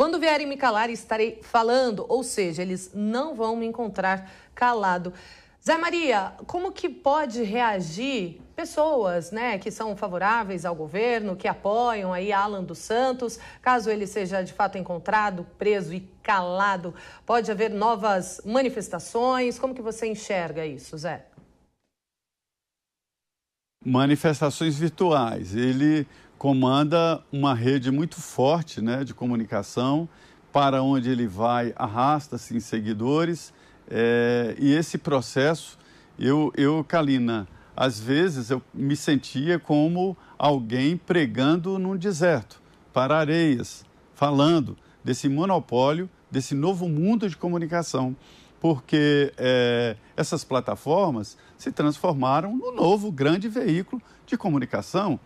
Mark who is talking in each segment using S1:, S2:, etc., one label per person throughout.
S1: Quando vierem me calar, estarei falando, ou seja, eles não vão me encontrar calado. Zé Maria, como que pode reagir pessoas, né, que são favoráveis ao governo, que apoiam aí Alan dos Santos, caso ele seja de fato encontrado, preso e calado, pode haver novas manifestações? Como que você enxerga isso, Zé?
S2: Manifestações virtuais. Ele comanda uma rede muito forte né, de comunicação, para onde ele vai arrasta-se em assim, seguidores, é, e esse processo, eu, eu, Kalina, às vezes eu me sentia como alguém pregando num deserto, para areias, falando desse monopólio, desse novo mundo de comunicação, porque é, essas plataformas se transformaram no novo grande veículo de comunicação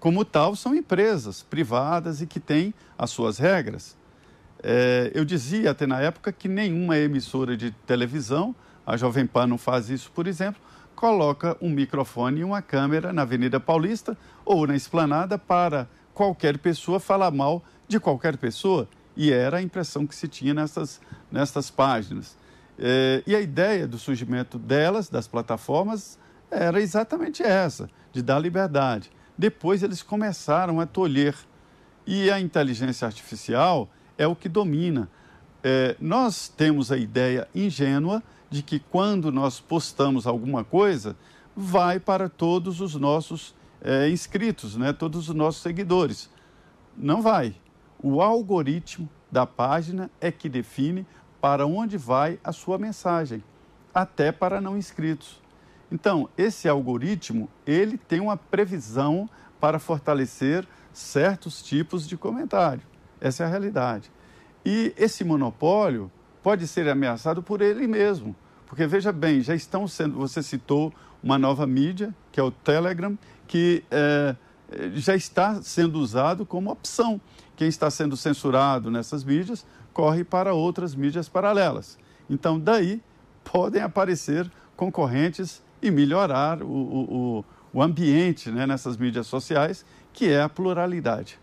S2: como tal, são empresas privadas e que têm as suas regras. É, eu dizia até na época que nenhuma emissora de televisão, a Jovem Pan não faz isso, por exemplo, coloca um microfone e uma câmera na Avenida Paulista ou na esplanada para qualquer pessoa falar mal de qualquer pessoa. E era a impressão que se tinha nessas, nessas páginas. É, e a ideia do surgimento delas, das plataformas, era exatamente essa, de dar liberdade. Depois eles começaram a tolher. E a inteligência artificial é o que domina. É, nós temos a ideia ingênua de que quando nós postamos alguma coisa, vai para todos os nossos é, inscritos, né? todos os nossos seguidores. Não vai. O algoritmo da página é que define para onde vai a sua mensagem, até para não inscritos. Então, esse algoritmo, ele tem uma previsão para fortalecer certos tipos de comentário. Essa é a realidade. E esse monopólio pode ser ameaçado por ele mesmo. Porque veja bem, já estão sendo. Você citou uma nova mídia, que é o Telegram, que é, já está sendo usado como opção. Quem está sendo censurado nessas mídias corre para outras mídias paralelas. Então, daí podem aparecer concorrentes e melhorar o, o, o ambiente né, nessas mídias sociais, que é a pluralidade.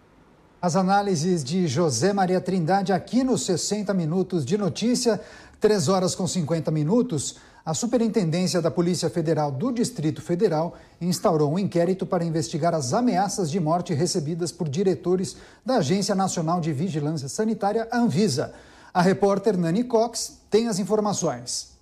S3: As análises de José Maria Trindade aqui nos 60 Minutos de Notícia, 3 horas com 50 minutos. A Superintendência da Polícia Federal do Distrito Federal instaurou um inquérito para investigar as ameaças de morte recebidas por diretores da Agência Nacional de Vigilância Sanitária, ANVISA. A repórter Nani Cox tem as informações.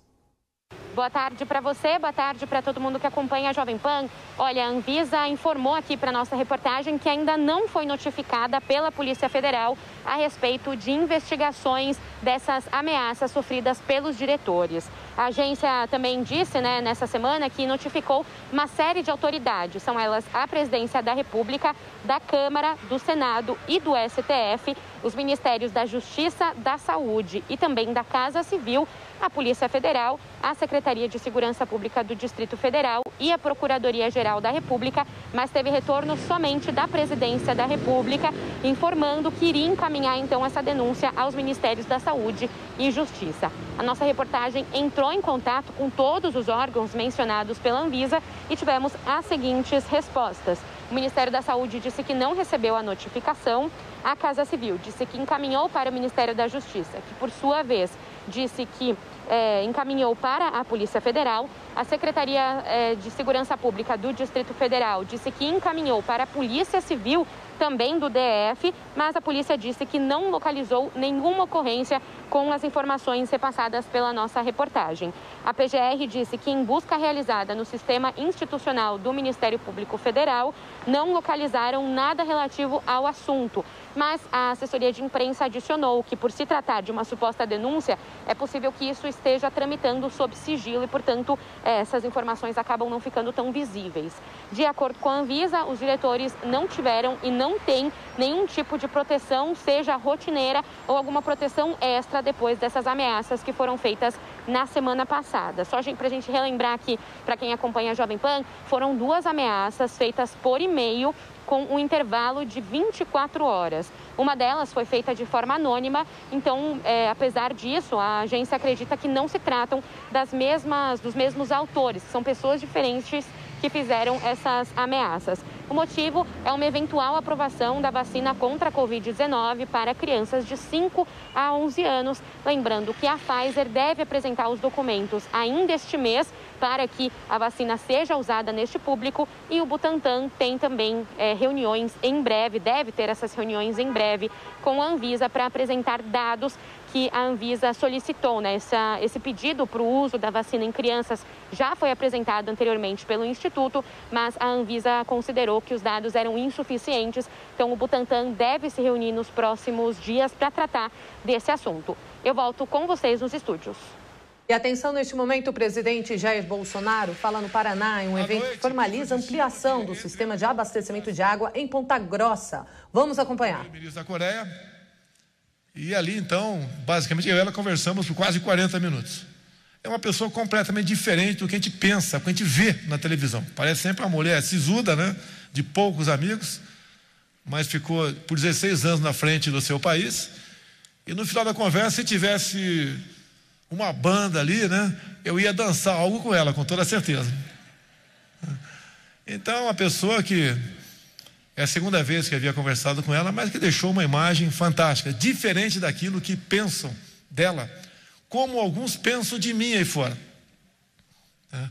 S4: Boa tarde para você, boa tarde para todo mundo que acompanha a Jovem Pan. Olha, a Anvisa informou aqui para nossa reportagem que ainda não foi notificada pela Polícia Federal a respeito de investigações dessas ameaças sofridas pelos diretores. A agência também disse, né, nessa semana, que notificou uma série de autoridades. São elas a Presidência da República, da Câmara, do Senado e do STF, os Ministérios da Justiça, da Saúde e também da Casa Civil a Polícia Federal, a Secretaria de Segurança Pública do Distrito Federal e a Procuradoria-Geral da República, mas teve retorno somente da Presidência da República, informando que iria encaminhar então essa denúncia aos Ministérios da Saúde e Justiça. A nossa reportagem entrou em contato com todos os órgãos mencionados pela Anvisa e tivemos as seguintes respostas. O Ministério da Saúde disse que não recebeu a notificação. A Casa Civil disse que encaminhou para o Ministério da Justiça, que por sua vez disse que é, encaminhou para a Polícia Federal. A Secretaria é, de Segurança Pública do Distrito Federal disse que encaminhou para a Polícia Civil também do DF, mas a polícia disse que não localizou nenhuma ocorrência com as informações repassadas pela nossa reportagem. A PGR disse que, em busca realizada no sistema institucional do Ministério Público Federal, não localizaram nada relativo ao assunto. Mas a assessoria de imprensa adicionou que, por se tratar de uma suposta denúncia, é possível que isso esteja tramitando sob sigilo e, portanto, eh, essas informações acabam não ficando tão visíveis. De acordo com a Anvisa, os diretores não tiveram e não têm nenhum tipo de proteção, seja rotineira ou alguma proteção extra depois dessas ameaças que foram feitas na semana passada. Só para a gente relembrar aqui, para quem acompanha a Jovem Pan, foram duas ameaças feitas por e-mail com um intervalo de 24 horas. Uma delas foi feita de forma anônima, então, é, apesar disso, a agência acredita que não se tratam das mesmas, dos mesmos autores, são pessoas diferentes que fizeram essas ameaças. O motivo é uma eventual aprovação da vacina contra a Covid-19 para crianças de 5 a 11 anos. Lembrando que a Pfizer deve apresentar os documentos ainda este mês para que a vacina seja usada neste público. E o Butantan tem também é, reuniões em breve, deve ter essas reuniões em breve com a Anvisa para apresentar dados que a Anvisa solicitou. Né? Essa, esse pedido para o uso da vacina em crianças já foi apresentado anteriormente pelo Instituto, mas a Anvisa considerou que os dados eram insuficientes. Então, o Butantan deve se reunir nos próximos dias para tratar desse assunto. Eu volto com vocês nos estúdios. E atenção neste momento, o
S1: presidente Jair Bolsonaro fala no Paraná em um evento que formaliza ampliação do sistema de abastecimento de água em Ponta Grossa. Vamos acompanhar.
S5: Ministro da Coreia. E ali então, basicamente eu e ela conversamos por quase 40 minutos. É uma pessoa completamente diferente do que a gente pensa, do que a gente vê na televisão. Parece sempre uma mulher sisuda, né? De poucos amigos, mas ficou por 16 anos na frente do seu país. E no final da conversa, se tivesse uma banda ali, né? Eu ia dançar algo com ela, com toda certeza. Então, uma pessoa que é a segunda vez que havia conversado com ela, mas que deixou uma imagem fantástica, diferente daquilo que pensam dela, como alguns pensam de mim aí fora. Né.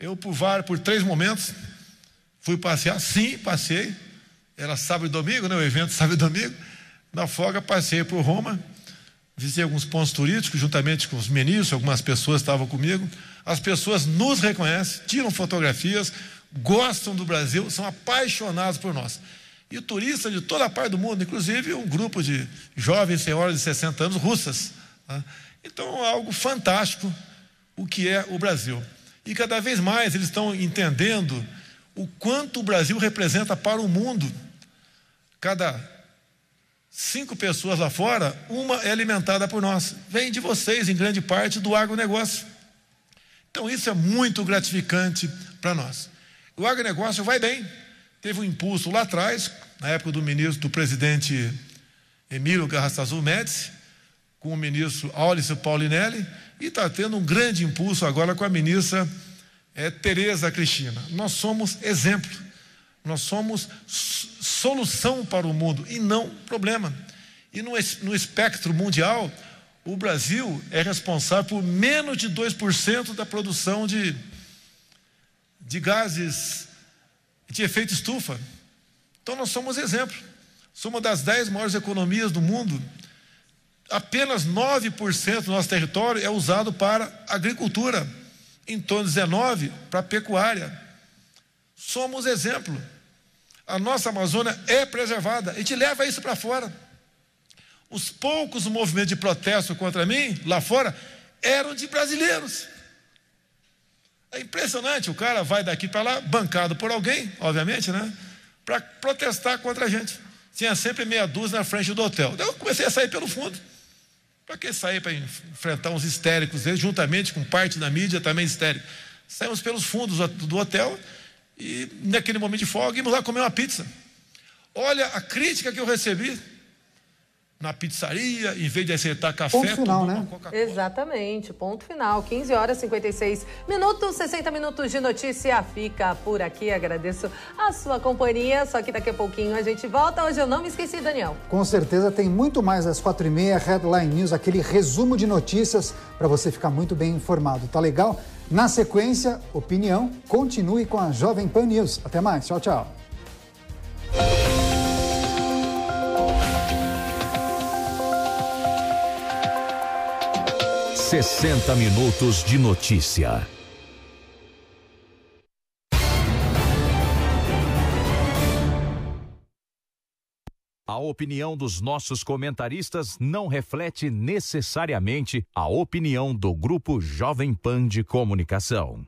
S5: Eu, por vários, por três momentos, fui passear, sim, passei. Era sábado e domingo, né? O evento sábado e domingo. Na folga, passei por Roma visitei alguns pontos turísticos, juntamente com os ministros, algumas pessoas estavam comigo. As pessoas nos reconhecem, tiram fotografias, gostam do Brasil, são apaixonados por nós. E turistas de toda a parte do mundo, inclusive um grupo de jovens senhoras de 60 anos russas. Tá? Então, algo fantástico o que é o Brasil. E cada vez mais eles estão entendendo o quanto o Brasil representa para o mundo. Cada cinco pessoas lá fora, uma é alimentada por nós. Vem de vocês, em grande parte, do agronegócio. Então, isso é muito gratificante para nós. O agronegócio vai bem. Teve um impulso lá atrás, na época do ministro, do presidente Emílio Garrastazu Médici, com o ministro Aulice Paulinelli, e está tendo um grande impulso agora com a ministra é, Tereza Cristina. Nós somos exemplo nós somos solução para o mundo e não problema. E no, no espectro mundial, o Brasil é responsável por menos de 2% da produção de, de gases de efeito estufa. Então nós somos exemplo. Somos uma das 10 maiores economias do mundo. Apenas 9% do nosso território é usado para agricultura, em torno de 19% para pecuária somos exemplo. A nossa Amazônia é preservada. E te leva isso para fora. Os poucos movimentos de protesto contra mim, lá fora, eram de brasileiros. É impressionante, o cara vai daqui para lá, bancado por alguém, obviamente, né? Para protestar contra a gente. Tinha sempre meia dúzia na frente do hotel. Então eu comecei a sair pelo fundo. Para que sair para enfrentar uns histéricos, juntamente com parte da mídia também histérica? Saímos pelos fundos do hotel e naquele momento de folga, íamos lá comer uma pizza. Olha a crítica que eu recebi na pizzaria, em vez de aceitar café, ponto final, né?
S1: Exatamente, ponto final. 15 horas e 56 minutos, 60 minutos de notícia fica por aqui. Agradeço a sua companhia, só que daqui a pouquinho a gente volta. Hoje eu não me esqueci, Daniel.
S3: Com certeza tem muito mais às 4h30, Headline News, aquele resumo de notícias para você ficar muito bem informado. Tá legal? Na sequência, opinião, continue com a Jovem Pan News. Até mais, tchau, tchau.
S6: Sessenta minutos de notícia. opinião dos nossos comentaristas não reflete necessariamente a opinião do Grupo Jovem Pan de Comunicação.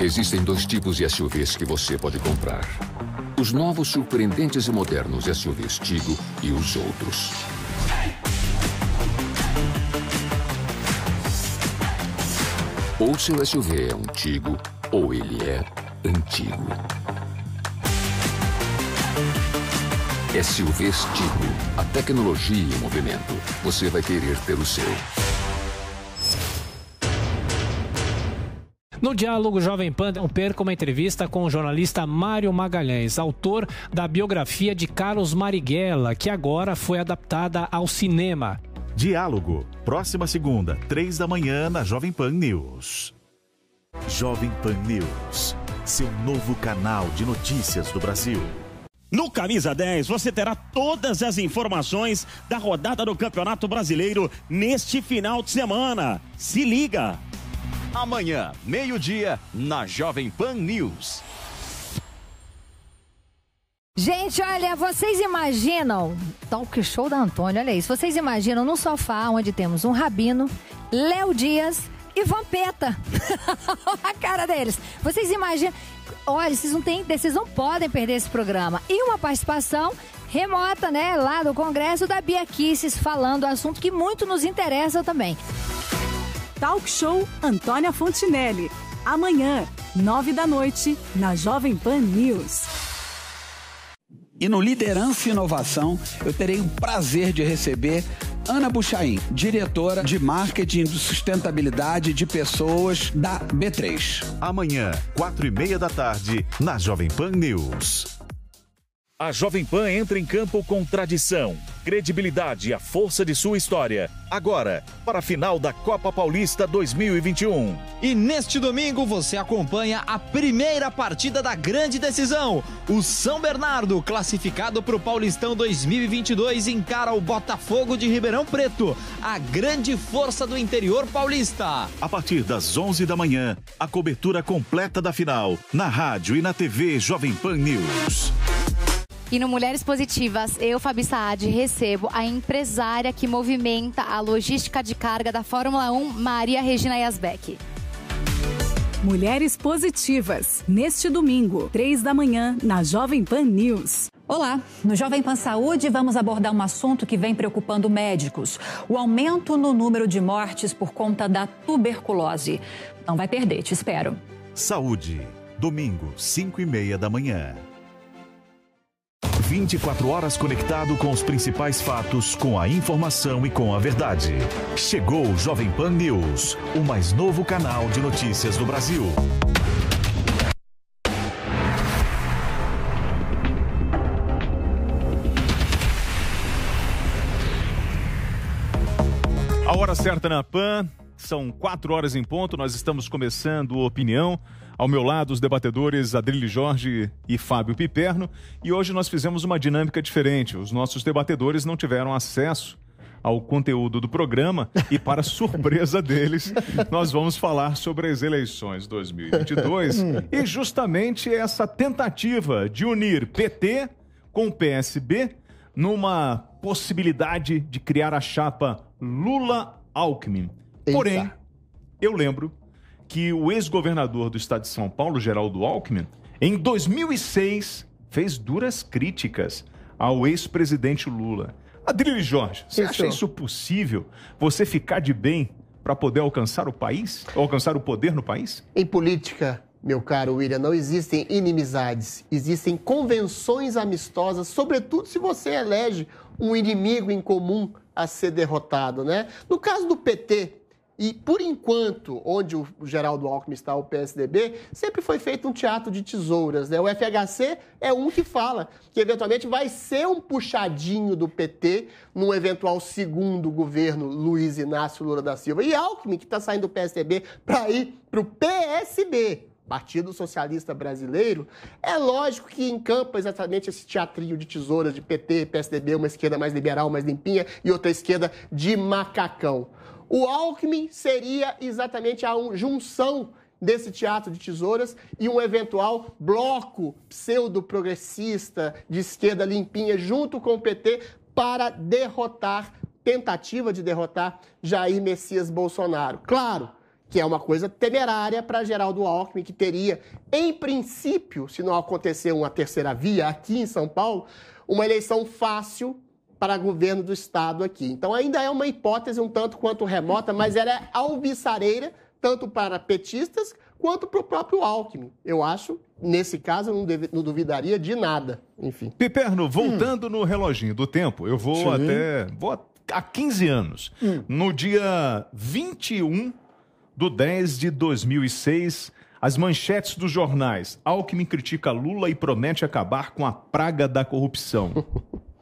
S7: Existem dois tipos de SUVs que você pode comprar: os novos, surpreendentes e modernos SUVs Tigo e os outros. Ou seu SUV é um Tigo, ou ele é antigo. É SUVs Tipo. A tecnologia em movimento. Você vai querer ter o seu.
S1: No Diálogo Jovem Pan, não perca uma entrevista com o jornalista
S7: Mário Magalhães, autor da biografia de Carlos Marighella, que agora foi
S6: adaptada ao cinema. Diálogo, próxima segunda, três da manhã, na Jovem Pan News. Jovem Pan News, seu novo canal de notícias do Brasil. No Camisa 10, você terá todas as informações da rodada do Campeonato Brasileiro neste final de semana. Se liga! Amanhã, meio-dia, na Jovem Pan News.
S1: Gente, olha, vocês imaginam. Talk show da Antônio, olha isso. Vocês imaginam num sofá onde temos um Rabino, Léo Dias e Vampeta. a cara deles. Vocês imaginam olha, vocês não têm, vocês não podem perder esse programa. E uma participação remota, né, lá do Congresso da Bia Kisses, falando assunto que muito nos interessa também. Talk Show Antônia Fontinelli. Amanhã, nove da noite, na Jovem Pan News.
S2: E no Liderança e Inovação, eu terei o
S7: prazer de receber Ana Buchaim, diretora de marketing de sustentabilidade de pessoas
S6: da B3. Amanhã, quatro e meia da tarde, na Jovem Pan News. A Jovem Pan entra em campo com tradição, credibilidade e a força de sua história. Agora, para a final da Copa Paulista 2021. E neste domingo você acompanha a primeira partida da grande decisão. O São Bernardo, classificado para o Paulistão 2022, encara o Botafogo de Ribeirão Preto, a grande força do interior paulista. A partir das 11 da manhã, a cobertura completa da final, na rádio e na TV Jovem Pan News.
S1: E no Mulheres Positivas, eu, Fabi Saad, recebo a empresária que movimenta a logística de carga da Fórmula 1, Maria Regina Yasbeck. Mulheres Positivas, neste domingo, três da manhã, na Jovem Pan News. Olá, no Jovem Pan Saúde vamos abordar um assunto que vem preocupando médicos: o aumento no número de mortes por conta da tuberculose. Não vai perder, te espero.
S6: Saúde, domingo, cinco e meia da manhã. 24 horas conectado com os principais fatos, com a informação e com a verdade. Chegou o Jovem Pan News, o mais novo canal de notícias do Brasil.
S7: A hora certa na Pan, são 4 horas em ponto, nós estamos começando Opinião. Ao meu lado, os debatedores Adrilho Jorge e Fábio Piperno. E hoje nós fizemos uma dinâmica diferente. Os nossos debatedores não tiveram acesso ao conteúdo do programa e, para surpresa deles, nós vamos falar sobre as eleições 2022 e justamente essa tentativa de unir PT com PSB numa possibilidade de criar a chapa Lula-Alckmin. Porém, eu lembro que o ex-governador do estado de São Paulo, Geraldo Alckmin, em 2006 fez duras críticas ao ex-presidente Lula. Adrilho Jorge, você isso. acha isso possível? Você ficar de bem para poder alcançar o país? Alcançar o poder no país?
S8: Em política, meu caro William, não existem inimizades, existem convenções amistosas, sobretudo se você elege um inimigo em comum a ser derrotado, né? No caso do PT, e, por enquanto, onde o Geraldo Alckmin está, o PSDB, sempre foi feito um teatro de tesouras. Né? O FHC é um que fala que, eventualmente, vai ser um puxadinho do PT num eventual segundo governo Luiz Inácio Lula da Silva. E Alckmin, que está saindo do PSDB para ir para o PSB, Partido Socialista Brasileiro, é lógico que encampa exatamente esse teatrinho de tesouras de PT, PSDB, uma esquerda mais liberal, mais limpinha e outra esquerda de macacão. O Alckmin seria exatamente a junção desse teatro de tesouras e um eventual bloco pseudo-progressista de esquerda limpinha junto com o PT para derrotar, tentativa de derrotar Jair Messias Bolsonaro. Claro que é uma coisa temerária para Geraldo Alckmin, que teria, em princípio, se não acontecer uma terceira via aqui em São Paulo, uma eleição fácil para governo do Estado aqui. Então, ainda é uma hipótese um tanto quanto remota, mas ela é alvissareira, tanto para petistas quanto para o próprio Alckmin. Eu acho, nesse caso, eu não, deve, não duvidaria de nada.
S7: Enfim. Piperno, voltando hum. no reloginho do tempo, eu vou Sim. até. Vou há 15 anos. Hum. No dia 21 do 10 de 2006. As manchetes dos jornais. Alckmin critica Lula e promete acabar com a praga da corrupção.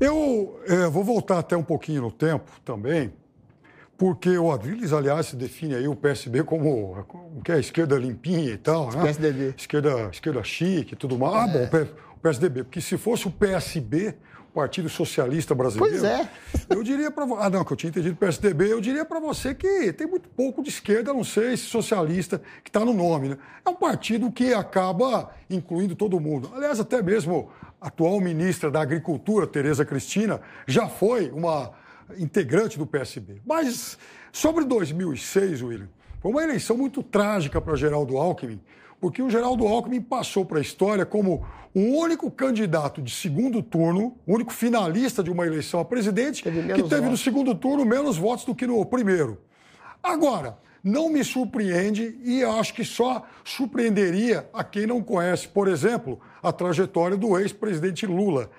S3: Eu é, vou voltar até um pouquinho no tempo também, porque o Adriles, aliás, se define aí o PSB como, como que é, esquerda limpinha e tal, né? PSDB. Esquerda, esquerda chique e tudo mais. Ah, bom, é. o PSDB, porque se fosse o PSB, o Partido Socialista Brasileiro. Pois é. Eu diria para você. Ah, não, que eu tinha entendido PSDB. Eu diria para você que tem muito pouco de esquerda, a não ser esse socialista que está no nome, né? É um partido que acaba incluindo todo mundo. Aliás, até mesmo atual ministra da Agricultura, Tereza Cristina, já foi uma integrante do PSB. Mas sobre 2006, William, foi uma eleição muito trágica para Geraldo Alckmin, porque o Geraldo Alckmin passou para a história como o único candidato de segundo turno, o único finalista de uma eleição a presidente, teve que teve votos. no segundo turno menos votos do que no primeiro. Agora, não me surpreende e eu acho que só surpreenderia a quem não conhece, por exemplo, a trajetória do ex-presidente Lula.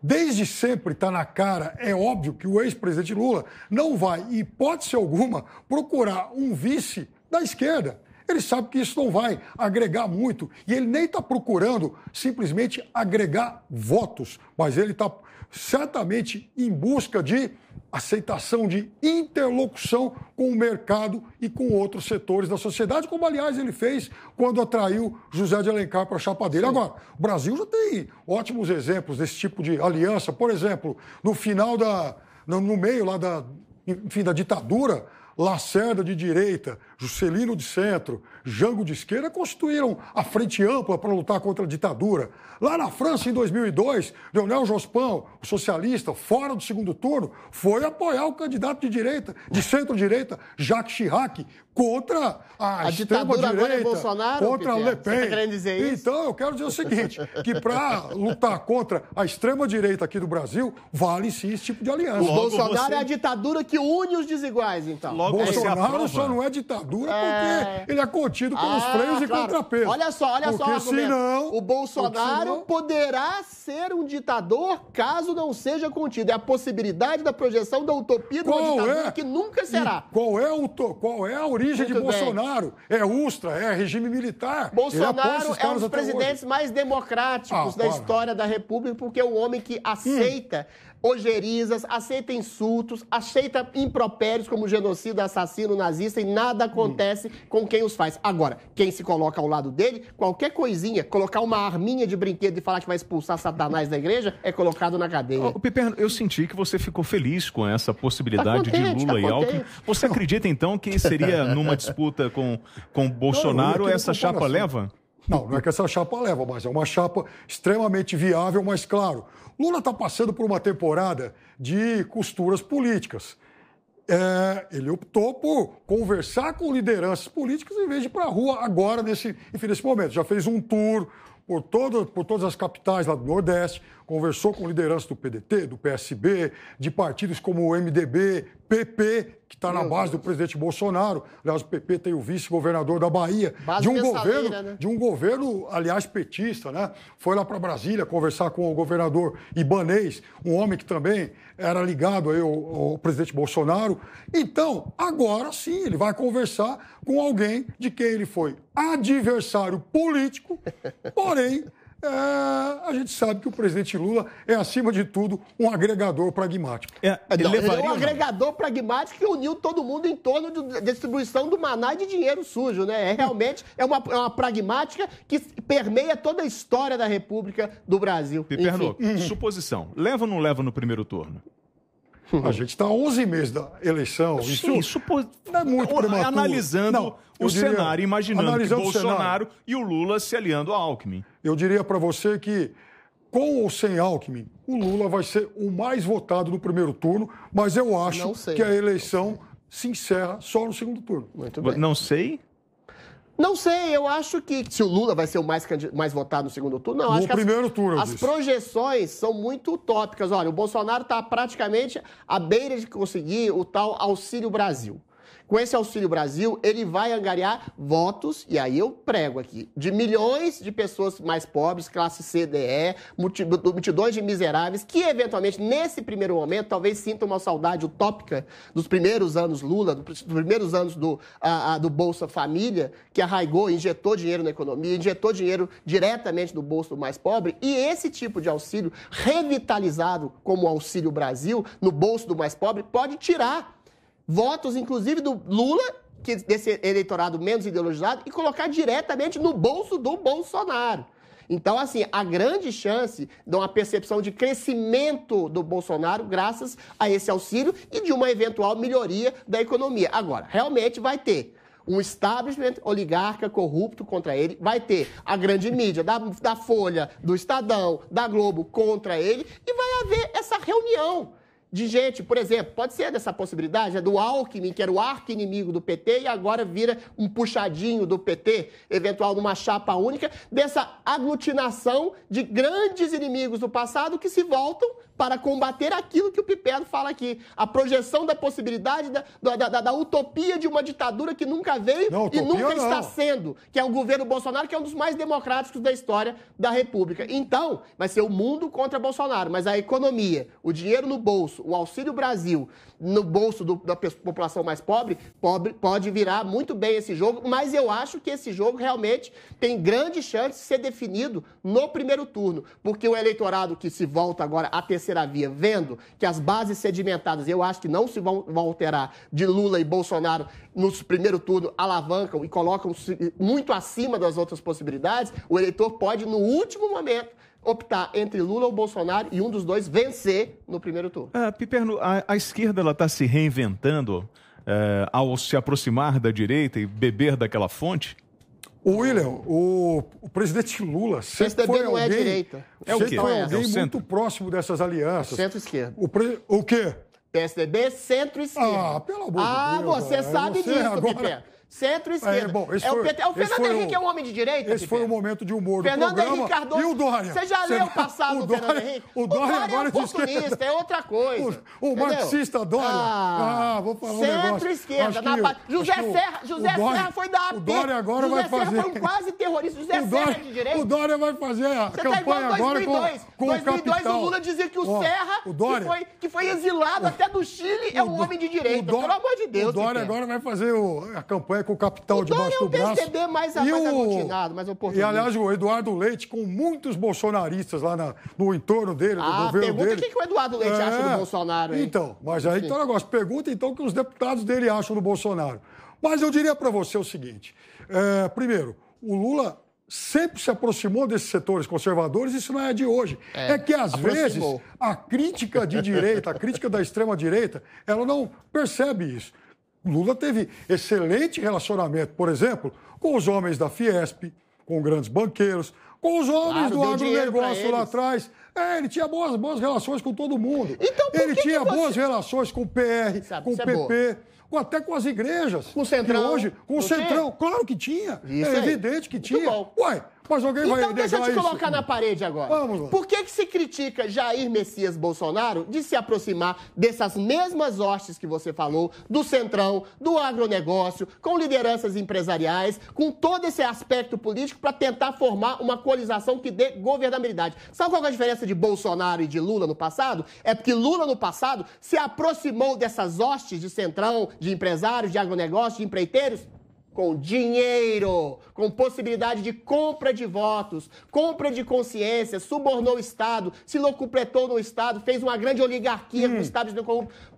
S3: Desde sempre está na cara, é óbvio que o ex-presidente Lula não vai, em hipótese alguma, procurar um vice da esquerda. Ele sabe que isso não vai agregar muito e ele nem está procurando simplesmente agregar votos, mas ele está certamente em busca de aceitação de interlocução com o mercado e com outros setores da sociedade, como, aliás, ele fez quando atraiu José de Alencar para a chapa dele. Sim. Agora, o Brasil já tem ótimos exemplos desse tipo de aliança. Por exemplo, no final da... no meio lá da... enfim, da ditadura, Lacerda de direita Juscelino de centro, Jango de esquerda, constituíram a Frente Ampla para lutar contra a ditadura. Lá na França, em 2002, Leonel Jospin, o socialista, fora do segundo turno, foi apoiar o candidato de direita, de centro-direita, Jacques Chirac, contra a, a ditadura agora é Bolsonaro, contra Peter, Le tá Pen. Tá querendo dizer isso? Então, eu quero dizer o seguinte, que para lutar contra a extrema-direita aqui do Brasil, vale sim esse tipo de aliança. Logo Bolsonaro é você... é a
S8: ditadura que une os desiguais, então. Logo Bolsonaro só não
S3: é ditadura ditadura é... porque ele é contido pelos ah, freios claro. e contrapeso. Olha só, olha porque só o Senão, o Bolsonaro senão...
S8: poderá ser um ditador caso não seja contido. É a possibilidade da projeção da utopia de uma ditadura é? que nunca será. E qual é, o to... qual é a origem Muito de bem. Bolsonaro?
S3: É Ustra, é regime militar. Bolsonaro é um dos presidentes hoje.
S8: mais democráticos ah, da para. história da República porque é um homem que hum. aceita... Hum ogerizas, aceita insultos, aceita impropérios como genocida, assassino, nazista e nada acontece hum. com quem os faz. Agora, quem se coloca ao lado dele, qualquer coisinha, colocar uma arminha de brinquedo e falar que vai expulsar Satanás da igreja, é colocado na cadeia. Oh, Piperno, eu
S7: senti que você ficou feliz com essa possibilidade tá contente, de Lula tá e Alckmin. Você acredita então que seria numa disputa com, com Bolsonaro não, essa chapa leva?
S3: Não, não é que essa chapa leva, mas é uma chapa extremamente viável, mas claro, Lula está passando por uma temporada de costuras políticas. É, ele optou por conversar com lideranças políticas em vez de ir para a rua agora, nesse, enfim, nesse momento. Já fez um tour por, todo, por todas as capitais lá do Nordeste, conversou com liderança do PDT, do PSB, de partidos como o MDB, PP, que está na base do presidente Bolsonaro. Aliás, o PP tem o vice-governador da Bahia, de um governo, né? de um governo, aliás, petista, né? Foi lá para Brasília conversar com o governador Ibanês, um homem que também era ligado aí ao, ao presidente Bolsonaro. Então, agora sim, ele vai conversar com alguém de quem ele foi adversário político, porém é, a gente sabe que o presidente Lula é, acima de tudo, um agregador pragmático.
S5: É, ele não, levaria, ele é um
S3: agregador pragmático que uniu todo mundo em torno da
S8: distribuição do maná de dinheiro sujo, né? É, realmente é uma, é uma pragmática que permeia toda a história da República do Brasil. Piperno,
S7: suposição. Leva ou não leva no primeiro turno? Uhum. A gente está 11 meses da eleição. Sim, isso, isso
S8: pô, não é muito
S7: prematuro. Analisando não, o diria, cenário, imaginando analisando que Bolsonaro o e o Lula se aliando a Alckmin.
S3: Eu diria para você que, com ou sem Alckmin, o Lula vai ser o mais votado no primeiro turno, mas eu acho que a eleição se encerra só no segundo turno.
S7: Não sei.
S3: Não sei, eu acho que se o Lula vai ser o mais, mais
S8: votado no segundo turno, não. No acho primeiro as, turno. As disse. projeções são muito utópicas. Olha, o Bolsonaro está praticamente à beira de conseguir o tal Auxílio Brasil. Com esse Auxílio Brasil, ele vai angariar votos, e aí eu prego aqui, de milhões de pessoas mais pobres, classe CDE, multidões de miseráveis, que eventualmente, nesse primeiro momento, talvez sintam uma saudade utópica dos primeiros anos Lula, dos primeiros anos do, a, a, do Bolsa Família, que arraigou, injetou dinheiro na economia, injetou dinheiro diretamente no bolso do mais pobre, e esse tipo de auxílio revitalizado como o Auxílio Brasil, no bolso do mais pobre, pode tirar votos, inclusive do Lula, que desse eleitorado menos ideologizado, e colocar diretamente no bolso do Bolsonaro. Então, assim, a grande chance de uma percepção de crescimento do Bolsonaro graças a esse auxílio e de uma eventual melhoria da economia. Agora, realmente vai ter um establishment oligarca corrupto contra ele, vai ter a grande mídia da, da Folha, do Estadão, da Globo contra ele, e vai haver essa reunião de gente, por exemplo, pode ser dessa possibilidade, é do Alckmin, que era o arqui-inimigo do PT e agora vira um puxadinho do PT, eventual numa chapa única, dessa aglutinação de grandes inimigos do passado que se voltam para combater aquilo que o Piperno fala aqui. A projeção da possibilidade da, da, da, da utopia de uma ditadura que nunca veio não, e nunca não. está sendo, que é o governo Bolsonaro, que é um dos mais democráticos da história da República. Então, vai ser o mundo contra Bolsonaro, mas a economia, o dinheiro no bolso, o auxílio Brasil no bolso do, da população mais pobre, pobre, pode virar muito bem esse jogo, mas eu acho que esse jogo realmente tem grande chance de ser definido no primeiro turno, porque o eleitorado que se volta agora a ter será via vendo que as bases sedimentadas, eu acho que não se vão, vão alterar, de Lula e Bolsonaro no primeiro turno, alavancam e colocam muito acima das outras possibilidades, o eleitor pode, no último momento, optar entre Lula ou Bolsonaro e um dos dois vencer no primeiro turno. Ah,
S7: Piperno, a, a esquerda está se reinventando é, ao se aproximar da direita e beber daquela fonte?
S3: O William, o, o presidente Lula sempre PSDB foi não é alguém, é direita. É o quê? Foi é alguém é muito próximo dessas alianças. Centro-esquerda. O, pre, o quê? PSDB centro-esquerda. Ah, pelo amor de ah, Deus. Ah, você cara. sabe você disso, agora...
S8: Pipe centro-esquerda. É, bom, é foi, o, PT, é o é Fernando Henrique é o, é um homem
S3: de direita? Esse foi o momento de humor Fernando
S8: do programa. Henrique Cardoso. E o Dória? Você já leu o passado o Dória, do Fernando Henrique? O Dória, o Dória é agora é oportunista, é outra coisa. O, o marxista Dória. Ah, ah vou falar um Centro-esquerda. Na... José, Serra, José Dória, Serra foi da AP. O Dória agora José vai Serra fazer... foi um
S3: quase terrorista. José Dória, Serra de direita. O Dória vai fazer a Você campanha tá igual agora com, 2002, o 2002 o Lula dizia que o Serra, que, foi,
S8: que foi exilado até do Chile, é um homem de direita. Pelo amor de Deus. O Dória agora
S3: vai fazer a campanha é com o capital de debaixo do braço. O
S8: mais, e mais aglutinado, mais E, aliás, o
S3: Eduardo Leite, com muitos bolsonaristas lá na, no entorno dele, ah, do governo dele. pergunta o que o Eduardo Leite é... acha do é, Bolsonaro. Então, mas aí Sim. então tá negócio. Pergunta, então, o que os deputados dele acham do Bolsonaro. Mas eu diria para você o seguinte. É, primeiro, o Lula sempre se aproximou desses setores conservadores, isso não é de hoje. É, é que, às aproximou. vezes, a crítica de direita, a crítica da extrema-direita, ela não percebe isso. Lula teve excelente relacionamento, por exemplo, com os homens da Fiesp, com grandes banqueiros, com os homens claro, do agronegócio lá atrás. É, ele tinha boas, boas relações com todo mundo. Então, por ele que tinha que você... boas relações com o PR, Sabe, com o PP. É com, até com as igrejas. Com o Centrão. E hoje, com o Centrão, tinha? claro que tinha. Isso é aí. evidente que Muito tinha. Bom. Uai, mas alguém então vai deixa
S8: eu te colocar na parede agora. Vamos lá. Por que, que se critica Jair Messias Bolsonaro de se aproximar dessas mesmas hostes que você falou, do centrão, do agronegócio, com lideranças empresariais, com todo esse aspecto político para tentar formar uma coalização que dê governabilidade? Sabe qual é a diferença de Bolsonaro e de Lula no passado? É porque Lula no passado se aproximou dessas hostes de centrão, de empresários, de agronegócio, de empreiteiros com dinheiro, com possibilidade de compra de votos, compra de consciência, subornou o Estado, se locupletou no Estado, fez uma grande oligarquia hum. com o Estado de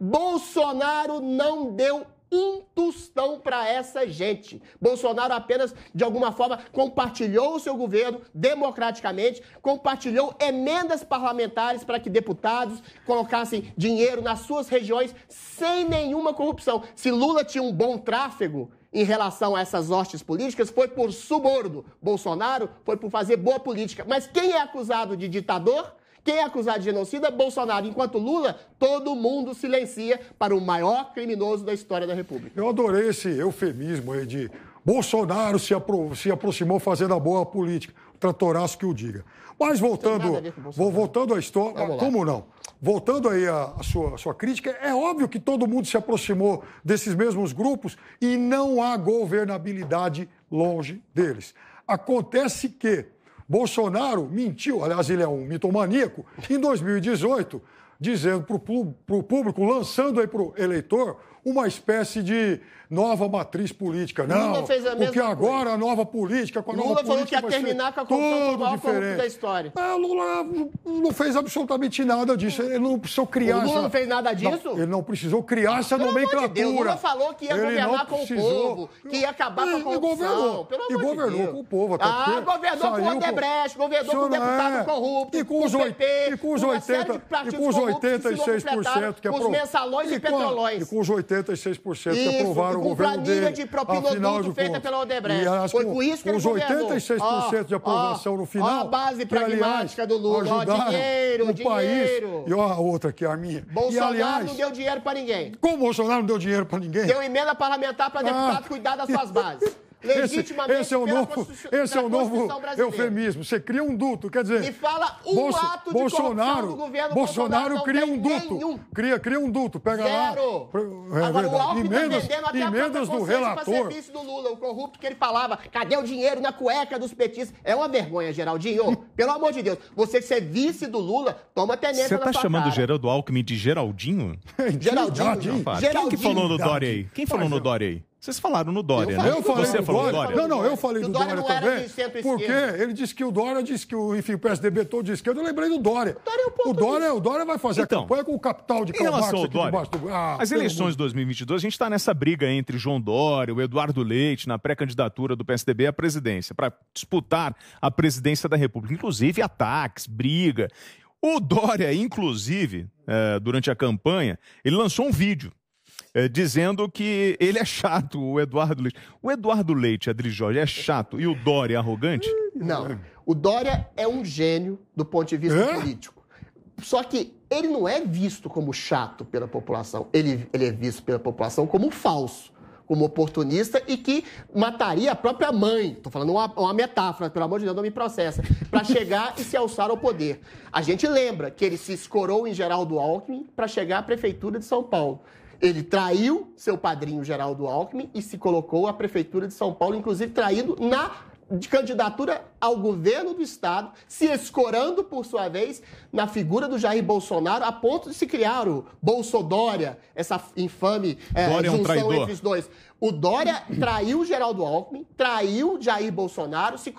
S8: Bolsonaro não deu um tostão para essa gente. Bolsonaro apenas, de alguma forma, compartilhou o seu governo democraticamente, compartilhou emendas parlamentares para que deputados colocassem dinheiro nas suas regiões sem nenhuma corrupção. Se Lula tinha um bom tráfego, em relação a essas hostes políticas foi por suborno. Bolsonaro foi por fazer boa política. Mas quem é acusado de ditador? Quem é acusado de genocida? Bolsonaro. Enquanto Lula, todo mundo silencia para o maior criminoso da história da República.
S3: Eu adorei esse eufemismo aí de Bolsonaro se, apro se aproximou fazendo a boa política. Tratoraço que o diga. Mas voltando, voltando à história, como não? voltando aí à, sua, sua crítica, é óbvio que todo mundo se aproximou desses mesmos grupos e não há governabilidade longe deles. Acontece que Bolsonaro mentiu, aliás, ele é um mitomaníaco, em 2018, dizendo para o público, lançando aí para o eleitor uma espécie de nova matriz política. Não, porque agora coisa. a nova política, com a Lula nova falou política, que ia terminar com a corrupção maior da história. Ah, Lula não fez absolutamente nada disso. Ele não precisou criar... O Lula essa... não fez nada disso? Não, ele não precisou criar essa Pelo nomenclatura. De Deus, Lula falou que ia ele governar com precisou... o povo, que ia acabar com a corrupção. E governou, Pelo e governou de com o povo. Até ah, governou com o Odebrecht, com... governou com o é. deputado é... corrupto, e com, os com o PP, e com os 80, com, com os 86% corrupto, que, que é... Com os mensalões e, e petrolões. E com os 80 86% isso, que aprovaram o governo dele. de propinoduto feita pela Odebrecht. Foi com isso que os ele Os 86% de aprovação no final. Olha a base pragmática do Lula. Ó, dinheiro, o dinheiro. país. E olha a outra aqui é a minha. Bolsonaro e, aliás, não deu
S8: dinheiro para ninguém.
S3: Como Bolsonaro não deu dinheiro para ninguém? Deu emenda parlamentar para ah. deputado
S8: cuidar das suas bases. Legitimamente esse, esse é o novo, esse é o novo eufemismo.
S3: Você cria um duto, quer dizer. E fala um Bolso, ato de Bolsonaro, do governo Bolsonaro, Bolsonaro cria um duto. Cria, cria um duto. Pega Zero. lá. É, Agora, verdade. o Alckmin tá emendas, tá vendendo até emendas a do relator.
S8: serviço do Lula, o corrupto que ele falava. Cadê o dinheiro na cueca dos petistas? É uma vergonha, Geraldinho. Pelo amor de Deus. Você ser é vice do Lula, toma até tenente Você tá chamando cara. o
S7: Geraldo Alckmin de Geraldinho? É, Geraldinho. Geraldinho. Geraldinho. Quem que falou no Dória aí? Quem falou no Dória aí?
S3: Vocês falaram no Dória, eu né? Eu falei Você falou Dória. Dória. Não, não, eu falei do, do Dória, Dória também. Porque ele disse que o Dória disse que o, enfim, o PSDB todo de esquerda, eu lembrei do Dória. O Dória, é o, Dória o Dória vai fazer então, a campanha com o capital de Karl aqui Dória, debaixo do... ah, As eleições de
S7: 2022, a gente está nessa briga entre João Dória, o Eduardo Leite, na pré-candidatura do PSDB à presidência, para disputar a presidência da República. Inclusive ataques, briga. O Dória, inclusive, eh, durante a campanha, ele lançou um vídeo é, dizendo que ele é chato, o Eduardo Leite. O Eduardo Leite, Adri Jorge, é chato e o Dória é arrogante? Não.
S8: O Dória é um gênio do ponto de vista Hã? político. Só que ele não é visto como chato pela população. Ele, ele é visto pela população como falso como oportunista e que mataria a própria mãe. Estou falando uma, uma, metáfora, pelo amor de Deus, não me processa. Para chegar e se alçar ao poder. A gente lembra que ele se escorou em Geraldo Alckmin para chegar à prefeitura de São Paulo. Ele traiu seu padrinho Geraldo Alckmin e se colocou à Prefeitura de São Paulo, inclusive traído na de candidatura ao governo do Estado, se escorando, por sua vez, na figura do Jair Bolsonaro, a ponto de se criar o Bolsodória, essa infame é, junção é um entre os dois. O Dória traiu Geraldo Alckmin, traiu Jair Bolsonaro, se colocou